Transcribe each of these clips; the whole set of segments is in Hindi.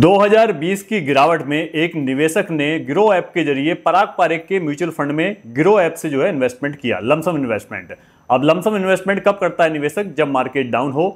2020 की गिरावट में एक निवेशक ने ग्रो ऐप के जरिए पराग पारेख के म्यूचुअल फंड में ग्रो ऐप से जो है इन्वेस्टमेंट किया लमसम इन्वेस्टमेंट अब लमसम इन्वेस्टमेंट कब करता है निवेशक जब मार्केट डाउन हो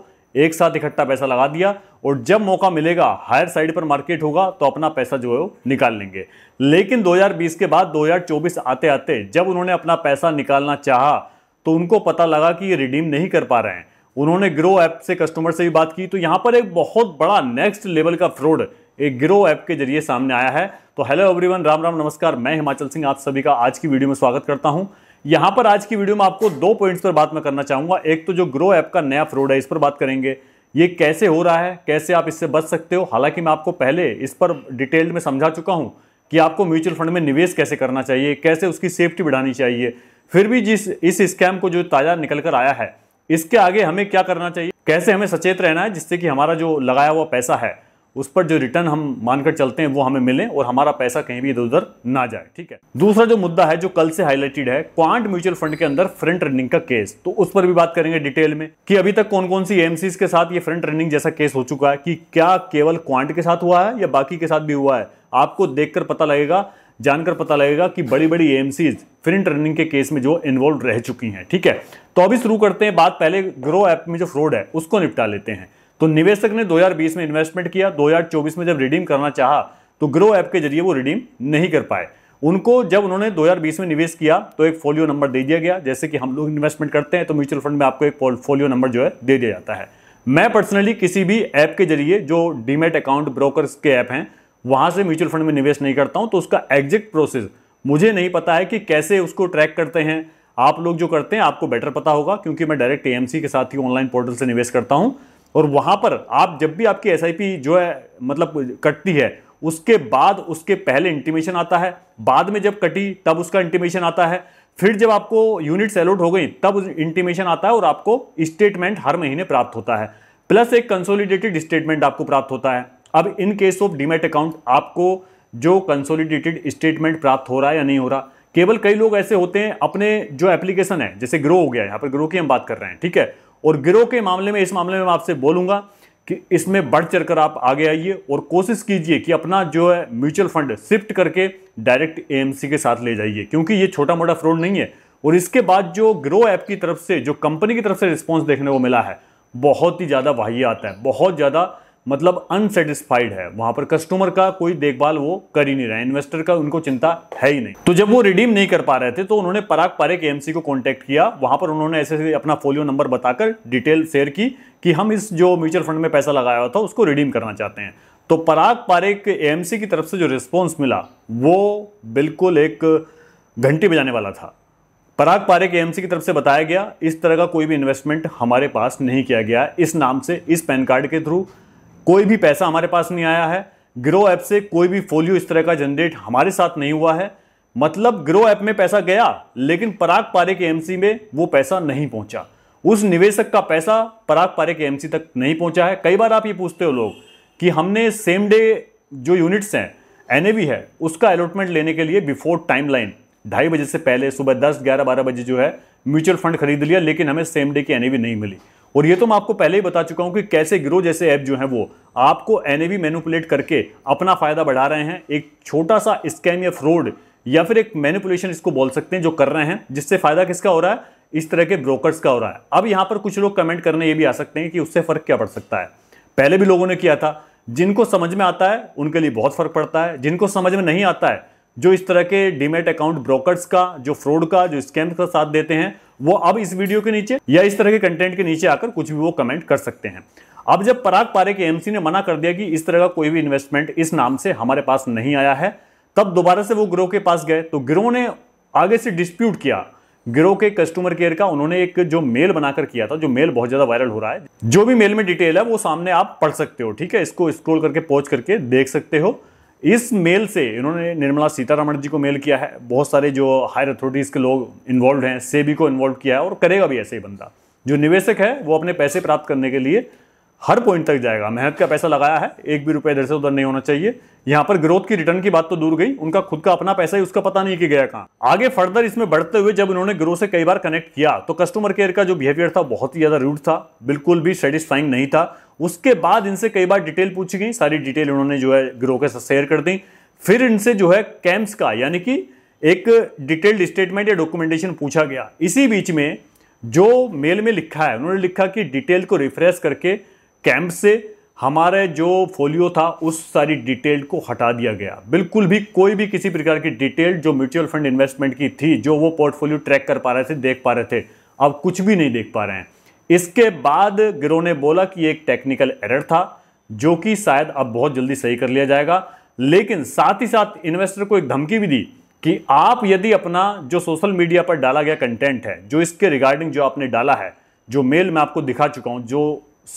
एक साथ इकट्ठा पैसा लगा दिया और जब मौका मिलेगा हायर साइड पर मार्केट होगा तो अपना पैसा जो है निकाल लेंगे लेकिन 2020 के बाद 2024 आते आते जब उन्होंने अपना पैसा निकालना चाहा तो उनको पता लगा कि ये रिडीम नहीं कर पा रहे हैं उन्होंने ग्रो ऐप से कस्टमर से भी बात की तो यहाँ पर एक बहुत बड़ा नेक्स्ट लेवल का फ्रॉड एक ग्रो ऐप के जरिए सामने आया है तो हेलो एवरीवन राम राम नमस्कार मैं हिमाचल सिंह आप सभी का आज की वीडियो में स्वागत करता हूँ यहाँ पर आज की वीडियो में आपको दो पॉइंट्स पर बात मैं करना चाहूंगा एक तो जो ग्रो ऐप का नया फ्रॉड है इस पर बात करेंगे ये कैसे हो रहा है कैसे आप इससे बच सकते हो हालांकि मैं आपको पहले इस पर डिटेल्ड में समझा चुका हूँ कि आपको म्यूचुअल फंड में निवेश कैसे करना चाहिए कैसे उसकी सेफ्टी बढ़ानी चाहिए फिर भी जिस इस स्कैम को जो ताज़ा निकल कर आया है इसके आगे हमें क्या करना चाहिए कैसे हमें सचेत रहना है जिससे कि हमारा जो लगाया हुआ पैसा है उस पर जो रिटर्न हम मानकर चलते हैं वो हमें मिले और हमारा पैसा कहीं भी इधर उधर ना जाए ठीक है दूसरा जो मुद्दा है जो कल से हाईलाइटेड है क्वांट म्यूचुअल फंड के अंदर फ्रंट रनिंग का केस तो उस पर भी बात करेंगे डिटेल में कि अभी तक कौन कौन सी एमसीज के साथ ये फ्रंट रनिंग जैसा केस हो चुका है कि क्या केवल क्वांट के साथ हुआ है या बाकी के साथ भी हुआ है आपको देखकर पता लगेगा जानकर पता लगेगा कि बड़ी बड़ी एएमसीज फ्रंट रनिंग के केस में जो इन्वॉल्व रह चुकी हैं ठीक है तो अभी शुरू करते हैं बात पहले ग्रो ऐप में जो फ्रॉड है उसको निपटा लेते हैं तो निवेशक ने 2020 में इन्वेस्टमेंट किया 2024 में जब रिडीम करना चाहा तो ग्रो ऐप के जरिए वो रिडीम नहीं कर पाए उनको जब उन्होंने 2020 में निवेश किया तो एक फोलियो नंबर दे दिया गया जैसे कि हम लोग इन्वेस्टमेंट करते हैं तो म्यूचुअल फंड में आपको एक फोलियो नंबर जो है दे दिया जाता है मैं पर्सनली किसी भी ऐप के जरिए जो डीमेट अकाउंट ब्रोकर्स के ऐप हैं वहां से म्यूचुअल फंड में निवेश नहीं करता हूं तो उसका एग्जिट प्रोसेस मुझे नहीं पता है कि कैसे उसको ट्रैक करते हैं आप लोग जो करते हैं आपको बेटर पता होगा क्योंकि मैं डायरेक्ट ए के साथ ही ऑनलाइन पोर्टल से निवेश करता हूं और वहां पर आप जब भी आपकी एस जो है मतलब कटती है उसके बाद उसके पहले इंटीमेशन आता है बाद में जब कटी तब उसका इंटीमेशन आता है फिर जब आपको यूनिट्स एलोट हो गई तब इंटीमेशन आता है और आपको स्टेटमेंट हर महीने प्राप्त होता है प्लस एक कंसोलिडेटेड स्टेटमेंट आपको प्राप्त होता है अब in case of demat account आपको जो कंसोलिडेटेड स्टेटमेंट प्राप्त हो रहा है या नहीं हो रहा केवल कई लोग ऐसे होते हैं अपने जो एप्लीकेशन है जैसे ग्रो हो गया यहाँ पर ग्रो की हम बात कर रहे हैं ठीक है और ग्रो के मामले में इस मामले में मैं आपसे बोलूंगा कि इसमें बढ़ चढ़ कर आप आगे आइए और कोशिश कीजिए कि अपना जो है म्यूचुअल फंड शिफ्ट करके डायरेक्ट ए के साथ ले जाइए क्योंकि ये छोटा मोटा फ्रॉड नहीं है और इसके बाद जो ग्रो ऐप की तरफ से जो कंपनी की तरफ से रिस्पॉन्स देखने को मिला है बहुत ही ज़्यादा आता है बहुत ज़्यादा मतलब अनसेटिस्फाइड है वहां पर कस्टमर का कोई देखभाल वो कर ही नहीं रहा इन्वेस्टर का उनको चिंता है ही नहीं तो जब वो रिडीम नहीं कर पा रहे थे तो उन्होंने पराग पारे के एमसी को कॉन्टैक्ट किया वहां पर उन्होंने ऐसे अपना फोलियो नंबर बताकर डिटेल शेयर की कि हम इस जो म्यूचुअल फंड में पैसा लगाया हुआ था उसको रिडीम करना चाहते हैं तो पराग पारेख एएमसी की तरफ से जो रिस्पॉन्स मिला वो बिल्कुल एक घंटी बजाने वाला था पराग पारेख एएमसी की तरफ से बताया गया इस तरह का कोई भी इन्वेस्टमेंट हमारे पास नहीं किया गया इस नाम से इस पैन कार्ड के थ्रू कोई भी पैसा हमारे पास नहीं आया है ग्रो ऐप से कोई भी फोलियो इस तरह का जनरेट हमारे साथ नहीं हुआ है मतलब ग्रो ऐप में पैसा गया लेकिन पराग पारे के एमसी में वो पैसा नहीं पहुंचा उस निवेशक का पैसा पराग पारे के एमसी तक नहीं पहुंचा है कई बार आप ये पूछते हो लोग कि हमने सेम डे जो यूनिट्स हैं एन है उसका अलॉटमेंट लेने के लिए बिफोर टाइम लाइन ढाई बजे से पहले सुबह दस ग्यारह बारह बजे जो है म्यूचुअल फंड खरीद लिया लेकिन हमें सेम डे की एन नहीं मिली और ये तो मैं आपको पहले ही बता चुका हूं कि कैसे ग्रो जैसे ऐप जो है वो आपको एवी मैनुपुलेट करके अपना फायदा बढ़ा रहे हैं एक छोटा सा स्कैम या फ्रॉड या फिर एक मैनुपुलेशन इसको बोल सकते हैं जो कर रहे हैं जिससे फायदा किसका हो रहा है इस तरह के ब्रोकर्स का हो रहा है अब यहां पर कुछ लोग कमेंट करने ये भी आ सकते हैं कि उससे फर्क क्या पड़ सकता है पहले भी लोगों ने किया था जिनको समझ में आता है उनके लिए बहुत फर्क पड़ता है जिनको समझ में नहीं आता है जो इस तरह के डीमेट अकाउंट ब्रोकर्स का जो फ्रॉड का जो स्कैम का साथ देते हैं वो अब इस वीडियो के नीचे या इस तरह के कंटेंट के नीचे आकर कुछ भी वो कमेंट कर सकते हैं अब जब पराग पारे के एमसी ने मना कर दिया कि इस तरह का कोई भी इन्वेस्टमेंट इस नाम से हमारे पास नहीं आया है तब दोबारा से वो गिरोह के पास गए तो गिरोह ने आगे से डिस्प्यूट किया गिरोह के कस्टमर केयर का उन्होंने एक जो मेल बनाकर किया था जो मेल बहुत ज्यादा वायरल हो रहा है जो भी मेल में डिटेल है वो सामने आप पढ़ सकते हो ठीक है इसको स्क्रोल करके पहुंच करके देख सकते हो इस मेल से इन्होंने निर्मला सीतारमण जी को मेल किया है बहुत सारे जो हायर अथॉरिटीज़ के लोग इन्वॉल्व हैं सेबी को इन्वॉल्व किया है और करेगा भी ऐसे ही बंदा जो निवेशक है वो अपने पैसे प्राप्त करने के लिए हर पॉइंट तक जाएगा मेहनत का पैसा लगाया है एक भी रुपया इधर से उधर नहीं होना चाहिए यहाँ पर ग्रोथ की रिटर्न की बात तो दूर गई उनका खुद का अपना पैसा ही उसका पता नहीं कि गया कहाँ आगे फर्दर इसमें बढ़ते हुए जब उन्होंने ग्रोथ से कई बार कनेक्ट किया तो कस्टमर केयर का जो बिहेवियर था बहुत ही ज़्यादा रूड था बिल्कुल भी सेटिस्फाइंग नहीं था उसके बाद इनसे कई बार डिटेल पूछी गई सारी डिटेल उन्होंने जो है ग्रो के साथ शेयर कर दी फिर इनसे जो है कैंप्स का यानी कि एक डिटेल्ड स्टेटमेंट या डॉक्यूमेंटेशन पूछा गया इसी बीच में जो मेल में लिखा है उन्होंने लिखा कि डिटेल को रिफ्रेश करके कैंप से हमारे जो फोलियो था उस सारी डिटेल को हटा दिया गया बिल्कुल भी कोई भी किसी प्रकार की डिटेल जो म्यूचुअल फंड इन्वेस्टमेंट की थी जो वो पोर्टफोलियो ट्रैक कर पा रहे थे देख पा रहे थे अब कुछ भी नहीं देख पा रहे हैं इसके बाद गिरो ने बोला कि एक टेक्निकल एरर था जो कि शायद अब बहुत जल्दी सही कर लिया जाएगा लेकिन साथ ही साथ इन्वेस्टर को एक धमकी भी दी कि आप यदि अपना जो सोशल मीडिया पर डाला गया कंटेंट है जो इसके रिगार्डिंग जो आपने डाला है जो मेल मैं आपको दिखा चुका हूं जो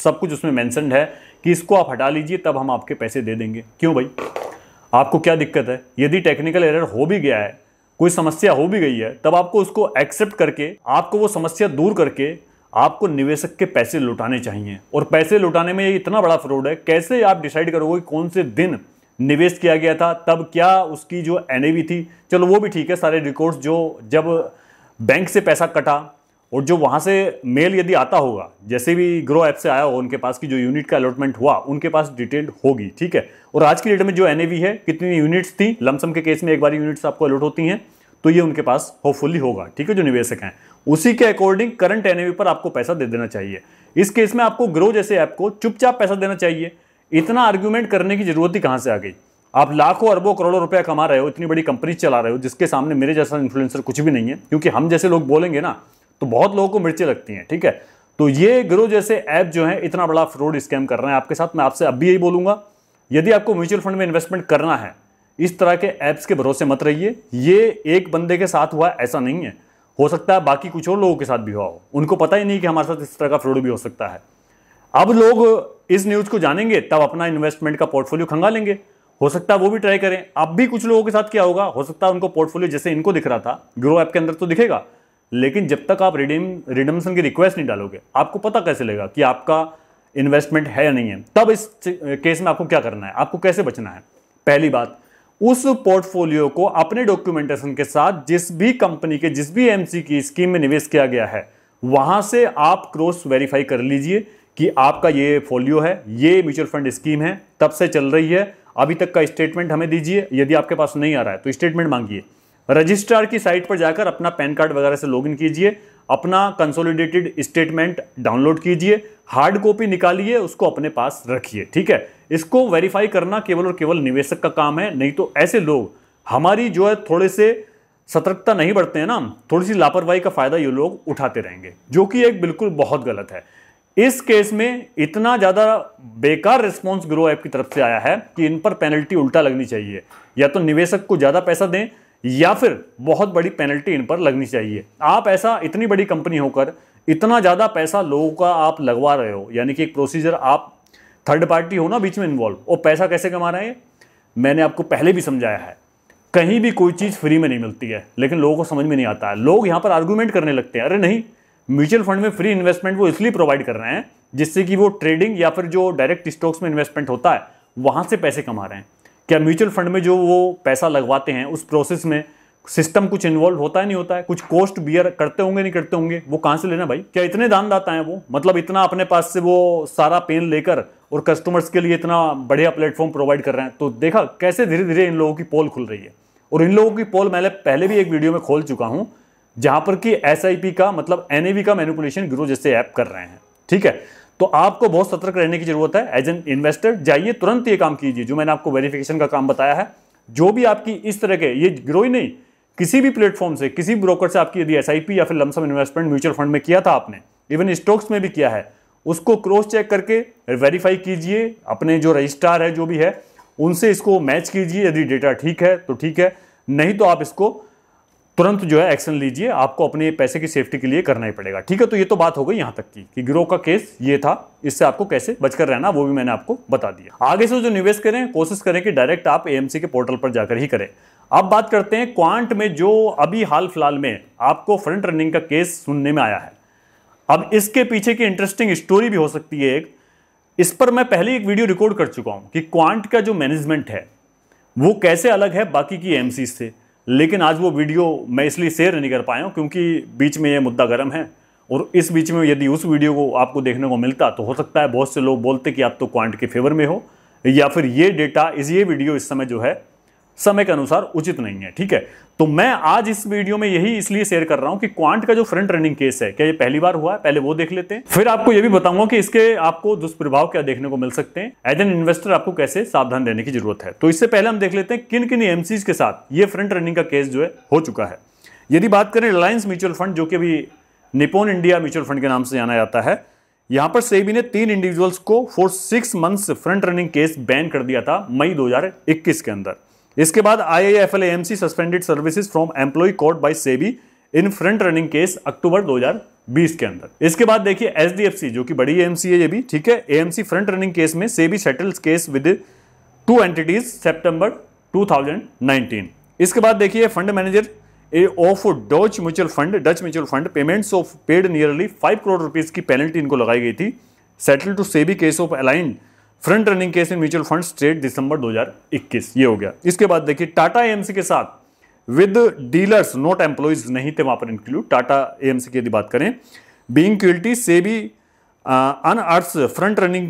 सब कुछ उसमें मैंसनड है कि इसको आप हटा लीजिए तब हम आपके पैसे दे देंगे क्यों भाई आपको क्या दिक्कत है यदि टेक्निकल एरर हो भी गया है कोई समस्या हो भी गई है तब आपको उसको एक्सेप्ट करके आपको वो समस्या दूर करके आपको निवेशक के पैसे लुटाने चाहिए और पैसे लुटाने में ये इतना बड़ा फ्रॉड है कैसे आप डिसाइड करोगे कौन से दिन निवेश किया गया था तब क्या उसकी जो एन थी चलो वो भी ठीक है सारे रिकॉर्ड्स जो जब बैंक से पैसा कटा और जो वहाँ से मेल यदि आता होगा जैसे भी ग्रो ऐप से आया हो उनके पास की जो यूनिट का अलॉटमेंट हुआ उनके पास डिटेल होगी ठीक है और आज की डेट में जो एन है कितनी यूनिट्स थी लमसम के केस में एक बार यूनिट्स आपको अलॉट होती हैं तो ये उनके पास होपफुली होगा ठीक है जो निवेशक हैं उसी के अकॉर्डिंग करंट एन पर आपको पैसा दे देना चाहिए इस केस में आपको ग्रो जैसे ऐप को चुपचाप पैसा देना चाहिए इतना आर्ग्यूमेंट करने की जरूरत ही कहाँ से आ गई आप लाखों अरबों करोड़ों रुपया कमा रहे हो इतनी बड़ी कंपनी चला रहे हो जिसके सामने मेरे जैसा इन्फ्लुएंसर कुछ भी नहीं है क्योंकि हम जैसे लोग बोलेंगे ना तो बहुत लोगों को मिर्ची लगती हैं ठीक है तो ये ग्रो जैसे ऐप जो है इतना बड़ा फ्रॉड स्कैम कर रहे हैं आपके साथ मैं आपसे अब भी यही बोलूंगा यदि आपको म्यूचुअल फंड में इन्वेस्टमेंट करना है इस तरह के ऐप्स के भरोसे मत रहिए ये एक बंदे के साथ हुआ ऐसा नहीं है हो सकता है बाकी कुछ और लोगों के साथ भी हुआ हो उनको पता ही नहीं कि हमारे साथ इस तरह का फ्रॉड भी हो सकता है अब लोग इस न्यूज को जानेंगे तब अपना इन्वेस्टमेंट का पोर्टफोलियो खंगा लेंगे हो सकता है वो भी ट्राई करें अब भी कुछ लोगों के साथ क्या होगा हो सकता है उनको पोर्टफोलियो जैसे इनको दिख रहा था ग्रो ऐप के अंदर तो दिखेगा लेकिन जब तक आप रिडीम रिडम्सन की रिक्वेस्ट नहीं डालोगे आपको पता कैसे लगेगा कि आपका इन्वेस्टमेंट है या नहीं है तब इस केस में आपको क्या करना है आपको कैसे बचना है पहली बात उस पोर्टफोलियो को अपने डॉक्यूमेंटेशन के साथ जिस भी कंपनी के जिस भी एमसी की स्कीम में निवेश किया गया है वहां से आप क्रॉस वेरीफाई कर लीजिए कि आपका ये फोलियो है ये म्यूचुअल फंड स्कीम है तब से चल रही है अभी तक का स्टेटमेंट हमें दीजिए यदि आपके पास नहीं आ रहा है तो स्टेटमेंट मांगिए रजिस्ट्रार की साइट पर जाकर अपना पैन कार्ड वगैरह से लॉगिन कीजिए अपना कंसोलिडेटेड स्टेटमेंट डाउनलोड कीजिए हार्ड कॉपी निकालिए उसको अपने पास रखिए ठीक है इसको वेरीफाई करना केवल और केवल निवेशक का काम है नहीं तो ऐसे लोग हमारी जो है थोड़े से सतर्कता नहीं बढ़ते हैं ना थोड़ी सी लापरवाही का फायदा ये लोग उठाते रहेंगे जो कि एक बिल्कुल बहुत गलत है इस केस में इतना ज़्यादा बेकार रिस्पॉन्स ग्रो ऐप की तरफ से आया है कि इन पर पेनल्टी उल्टा लगनी चाहिए या तो निवेशक को ज़्यादा पैसा दें या फिर बहुत बड़ी पेनल्टी इन पर लगनी चाहिए आप ऐसा इतनी बड़ी कंपनी होकर इतना ज़्यादा पैसा लोगों का आप लगवा रहे हो यानी कि एक प्रोसीजर आप थर्ड पार्टी हो ना बीच में इन्वॉल्व और पैसा कैसे कमा रहे हैं मैंने आपको पहले भी समझाया है कहीं भी कोई चीज़ फ्री में नहीं मिलती है लेकिन लोगों को समझ में नहीं आता है लोग यहाँ पर आर्गूमेंट करने लगते हैं अरे नहीं म्यूचुअल फंड में फ्री इन्वेस्टमेंट वो इसलिए प्रोवाइड कर रहे हैं जिससे कि वो ट्रेडिंग या फिर जो डायरेक्ट स्टॉक्स में इन्वेस्टमेंट होता है वहाँ से पैसे कमा रहे हैं क्या म्यूचुअल फंड में जो वो पैसा लगवाते हैं उस प्रोसेस में सिस्टम कुछ इन्वॉल्व होता है नहीं होता है कुछ कॉस्ट बियर करते होंगे नहीं करते होंगे वो कहाँ से लेना भाई क्या इतने दानदाता हैं वो मतलब इतना अपने पास से वो सारा पेन लेकर और कस्टमर्स के लिए इतना बढ़िया प्लेटफॉर्म प्रोवाइड कर रहे हैं तो देखा कैसे धीरे धीरे इन लोगों की पोल खुल रही है और इन लोगों की पोल मैंने पहले भी एक वीडियो में खोल चुका हूँ जहाँ पर कि एस का मतलब एन का मैनिपुलेशन ग्रो जैसे ऐप कर रहे हैं ठीक है तो आपको बहुत सतर्क रहने की जरूरत है एज एन इन्वेस्टर जाइए तुरंत ये काम कीजिए जो मैंने आपको वेरिफिकेशन का काम बताया है जो भी आपकी इस तरह के ये ग्रो ही नहीं किसी भी प्लेटफॉर्म से किसी ब्रोकर से आपकी यदि एस या फिर लमसम इन्वेस्टमेंट म्यूचुअल फंड में किया था आपने इवन स्टॉक्स में भी किया है उसको क्रॉस चेक करके वेरीफाई कीजिए अपने जो रजिस्ट्रार है जो भी है उनसे इसको मैच कीजिए यदि डेटा ठीक है तो ठीक है नहीं तो आप इसको तुरंत जो है एक्शन लीजिए आपको अपने पैसे की सेफ्टी के लिए करना ही पड़ेगा ठीक है तो ये तो बात हो गई यहाँ तक की कि गिरोह का केस ये था इससे आपको कैसे बचकर रहना वो भी मैंने आपको बता दिया आगे से जो निवेश करें कोशिश करें कि डायरेक्ट आप एएमसी के पोर्टल पर जाकर ही करें अब बात करते हैं क्वांट में जो अभी हाल फिलहाल में आपको फ्रंट रनिंग का केस सुनने में आया है अब इसके पीछे की इंटरेस्टिंग स्टोरी भी हो सकती है एक इस पर मैं पहले एक वीडियो रिकॉर्ड कर चुका हूँ कि क्वांट का जो मैनेजमेंट है वो कैसे अलग है बाकी की एम से लेकिन आज वो वीडियो मैं इसलिए शेयर नहीं कर पाया हूँ क्योंकि बीच में ये मुद्दा गर्म है और इस बीच में यदि उस वीडियो को आपको देखने को मिलता तो हो सकता है बहुत से लोग बोलते कि आप तो क्वांट के फेवर में हो या फिर ये डेटा इस ये वीडियो इस समय जो है समय के अनुसार उचित नहीं है ठीक है तो मैं आज इस वीडियो में यही इसलिए शेयर कर रहा हूं कि क्वांट का जो फ्रंट रनिंग केस है क्या ये पहली बार हुआ है पहले वो देख लेते हैं फिर आपको ये भी बताऊंगा कि इसके आपको दुष्प्रभाव क्या देखने को मिल सकते हैं एज एन इन्वेस्टर आपको कैसे सावधान रहने की जरूरत है तो इससे पहले हम देख लेते हैं किन किन एमसीज के साथ ये फ्रंट रनिंग का केस जो है हो चुका है यदि बात करें रिलायंस म्यूचुअल फंड जो कि अभी निपोन इंडिया म्यूचुअल फंड के नाम से जाना जाता है यहां पर सेबी ने तीन इंडिविजुअल्स को for six months front running case ban कर दिया था मई 2021 के अंदर इसके बाद I I F L M C suspended services from employ court by SEBI in front running case अक्टूबर 2020 के अंदर इसके बाद देखिए एच जो कि बड़ी एएमसी है ये भी ठीक है एएमसी फ्रंट रनिंग केस में SEBI settles case with two entities सितंबर 2019 इसके बाद देखिए fund manager A of Deutsche mutual fund Deutsche mutual fund payments of paid nearly five crore rupees की पेनल्टी इनको लगाई गई थी settle two SEBI case of alleged front running case in mutual fund straight दिसंबर 2021 ये हो गया इसके बाद देखिए टाटा एएमसी के साथ विद डीलर्स नॉट एम्प्लॉयज नहीं थे वहां पर इंक्लूड टाटा एएमसी की यदि बात करें बींग क्यूल्टी से भी unearth front running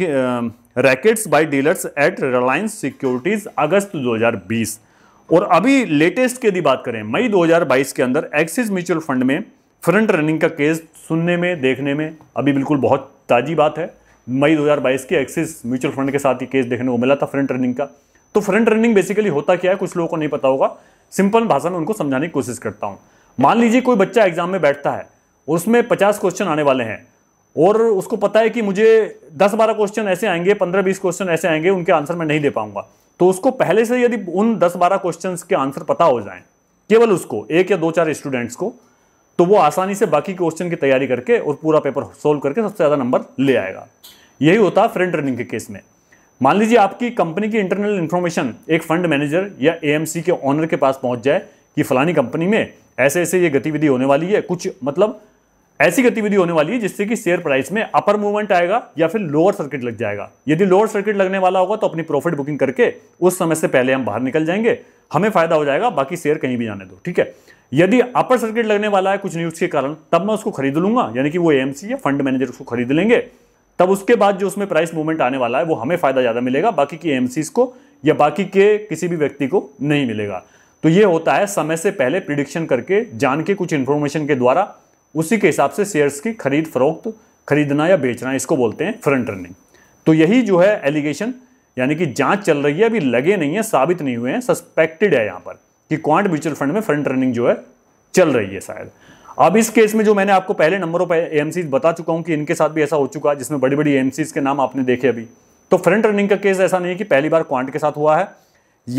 rackets by dealers at Reliance Securities अगस्त 2020 और अभी लेटेस्ट की यदि बात करें मई 2022 के अंदर एक्सिस म्यूचुअल फंड में फ्रंट रनिंग का केस सुनने में देखने में अभी बिल्कुल बहुत ताजी बात है मई 2022 के एक्सिस म्यूचुअल फंड के साथ ही केस देखने को मिला था फ्रंट रनिंग का तो फ्रंट रनिंग बेसिकली होता क्या है कुछ लोगों को नहीं पता होगा सिंपल भाषा में उनको समझाने की कोशिश करता हूँ मान लीजिए कोई बच्चा एग्जाम में बैठता है उसमें पचास क्वेश्चन आने वाले हैं और उसको पता है कि मुझे दस बारह क्वेश्चन ऐसे आएंगे पंद्रह बीस क्वेश्चन ऐसे आएंगे उनके आंसर मैं नहीं दे पाऊंगा तो उसको पहले से यदि उन दस बारह क्वेश्चन के आंसर पता हो जाए केवल उसको एक या दो चार स्टूडेंट्स को तो वो आसानी से बाकी क्वेश्चन की तैयारी करके और पूरा पेपर सोल्व करके सबसे ज़्यादा नंबर ले आएगा यही होता है फ्रंट रनिंग के केस में मान लीजिए आपकी कंपनी की इंटरनल इन्फॉर्मेशन एक फंड मैनेजर या एएमसी के ऑनर के पास पहुंच जाए कि फलानी कंपनी में ऐसे ऐसे ये गतिविधि होने वाली है कुछ मतलब ऐसी गतिविधि होने वाली है जिससे कि शेयर प्राइस में अपर मूवमेंट आएगा या फिर लोअर सर्किट लग जाएगा यदि लोअर सर्किट लगने वाला होगा तो अपनी प्रॉफिट बुकिंग करके उस समय से पहले हम बाहर निकल जाएंगे हमें फायदा हो जाएगा बाकी शेयर कहीं भी जाने दो ठीक है यदि अपर सर्किट लगने वाला है कुछ न्यूज़ के कारण तब मैं उसको खरीद लूंगा यानी कि वो एएमसी या फंड मैनेजर उसको खरीद लेंगे तब उसके बाद जो उसमें प्राइस मूवमेंट आने वाला है वो हमें फ़ायदा ज़्यादा मिलेगा बाकी के एम को या बाकी के किसी भी व्यक्ति को नहीं मिलेगा तो ये होता है समय से पहले प्रिडिक्शन करके जान के कुछ इन्फॉर्मेशन के द्वारा उसी के हिसाब से शेयर्स की खरीद फरोख्त खरीदना या बेचना इसको बोलते हैं फ्रंट रनिंग तो यही जो है एलिगेशन यानी कि जांच चल रही है अभी लगे नहीं है साबित नहीं हुए हैं सस्पेक्टेड है यहाँ पर कि क्वांट म्यूचुअल फंड में फ्रंट रनिंग जो है चल रही है शायद अब इस केस में जो मैंने आपको पहले नंबरों पर एएमसीज बता चुका हूं कि इनके साथ भी ऐसा हो चुका है जिसमें बड़ी बड़ी एएमसीज के नाम आपने देखे अभी तो फ्रंट रनिंग का केस ऐसा नहीं है कि पहली बार क्वांट के साथ हुआ है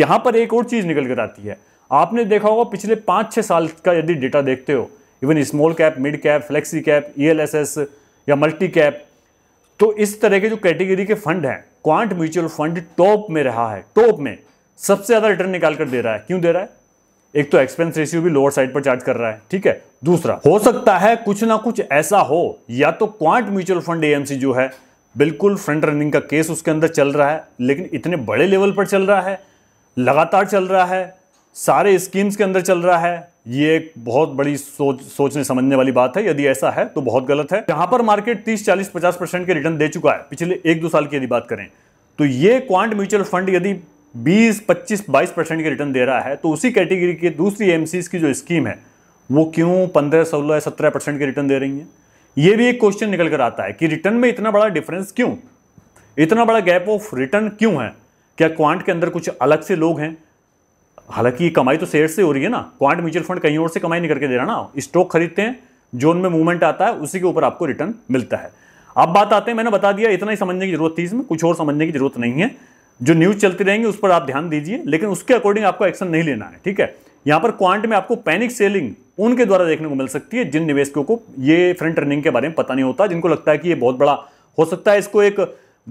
यहां पर एक और चीज निकल कर आती है आपने देखा होगा पिछले पांच छह साल का यदि डेटा देखते हो even small cap mid cap flexi cap ई या मल्टी कैप तो इस तरह के जो कैटेगरी के फंड हैं क्वांट म्यूचुअल फंड टॉप में रहा है टॉप में सबसे ज़्यादा रिटर्न निकाल कर दे रहा है क्यों दे रहा है एक तो एक्सपेंस रेशियो भी लोअर साइड पर चार्ज कर रहा है ठीक है दूसरा हो सकता है कुछ ना कुछ ऐसा हो या तो क्वांट म्यूचुअल फंड एएमसी जो है बिल्कुल फ्रंट रनिंग का केस उसके अंदर चल रहा है लेकिन इतने बड़े लेवल पर चल रहा है लगातार चल रहा है सारे स्कीम्स के अंदर चल रहा है ये एक बहुत बड़ी सोच सोचने समझने वाली बात है यदि ऐसा है तो बहुत गलत है जहां पर मार्केट 30, 40, 50 परसेंट के रिटर्न दे चुका है पिछले एक दो साल की यदि बात करें तो ये क्वांट म्यूचुअल फंड यदि बीस पच्चीस बाईस परसेंट के रिटर्न दे रहा है तो उसी कैटेगरी के दूसरी एम की जो स्कीम है वो क्यों पंद्रह सोलह सत्रह परसेंट के रिटर्न दे रही हैं ये भी एक क्वेश्चन निकल कर आता है कि रिटर्न में इतना बड़ा डिफरेंस क्यों इतना बड़ा गैप ऑफ रिटर्न क्यों है क्या क्वांट के अंदर कुछ अलग से लोग हैं हालांकि कमाई तो शेयर से हो रही है ना क्वांट म्यूचुअल फंड कहीं और से कमाई नहीं करके दे रहा ना स्टॉक खरीदते हैं जोन में मूवमेंट आता है उसी के ऊपर आपको रिटर्न मिलता है अब बात आते हैं मैंने बता दिया इतना ही समझने की जरूरत थी इसमें कुछ और समझने की जरूरत नहीं है जो न्यूज़ चलती रहेंगी उस पर आप ध्यान दीजिए लेकिन उसके अकॉर्डिंग आपको एक्शन नहीं लेना है ठीक है यहां पर क्वांट में आपको पैनिक सेलिंग उनके द्वारा देखने को मिल सकती है जिन निवेशकों को ये फ्रंट रनिंग के बारे में पता नहीं होता जिनको लगता है कि ये बहुत बड़ा हो सकता है इसको एक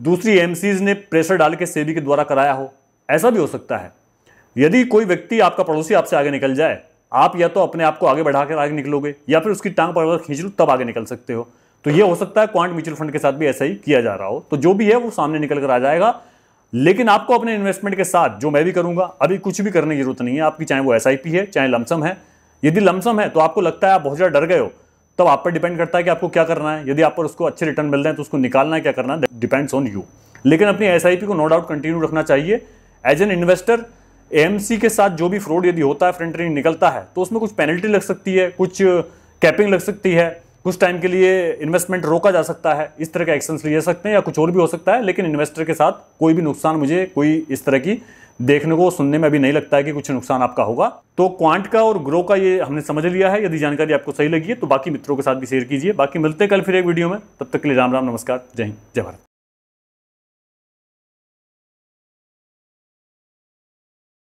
दूसरी एमसीज ने प्रेशर डाल के सेबी के द्वारा कराया हो ऐसा भी हो सकता है यदि कोई व्यक्ति आपका पड़ोसी आपसे आगे निकल जाए आप या तो अपने आप को आगे बढ़ाकर आगे निकलोगे या फिर उसकी टांग पर खींच लो तब आगे निकल सकते हो तो यह हो सकता है क्वांट म्यूचुअल फंड के साथ भी ऐसा ही किया जा रहा हो तो जो भी है वो सामने निकल कर आ जाएगा लेकिन आपको अपने इन्वेस्टमेंट के साथ जो मैं भी करूंगा अभी कुछ भी करने की जरूरत नहीं है आपकी चाहे वो एस है चाहे लमसम है यदि लमसम है तो आपको लगता है आप बहुत ज़्यादा डर गए हो तब आप पर डिपेंड करता है कि आपको क्या करना है यदि आप पर उसको अच्छे रिटर्न मिल रहे हैं तो उसको निकालना है क्या करना है डिपेंड्स ऑन यू लेकिन अपनी एस को नो डाउट कंटिन्यू रखना चाहिए एज एन इन्वेस्टर एएमसी के साथ जो भी फ्रॉड यदि होता है फ्रंट निकलता है तो उसमें कुछ पेनल्टी लग सकती है कुछ कैपिंग लग सकती है कुछ टाइम के लिए इन्वेस्टमेंट रोका जा सकता है इस तरह के एक्शंस ले सकते हैं या कुछ और भी हो सकता है लेकिन इन्वेस्टर के साथ कोई भी नुकसान मुझे कोई इस तरह की देखने को सुनने में अभी नहीं लगता है कि कुछ नुकसान आपका होगा तो क्वांट का और ग्रो का ये हमने समझ लिया है यदि जानकारी आपको सही लगी है तो बाकी मित्रों के साथ भी शेयर कीजिए बाकी मिलते हैं कल फिर एक वीडियो में तब तक के लिए राम राम नमस्कार जय हिंद जय भारत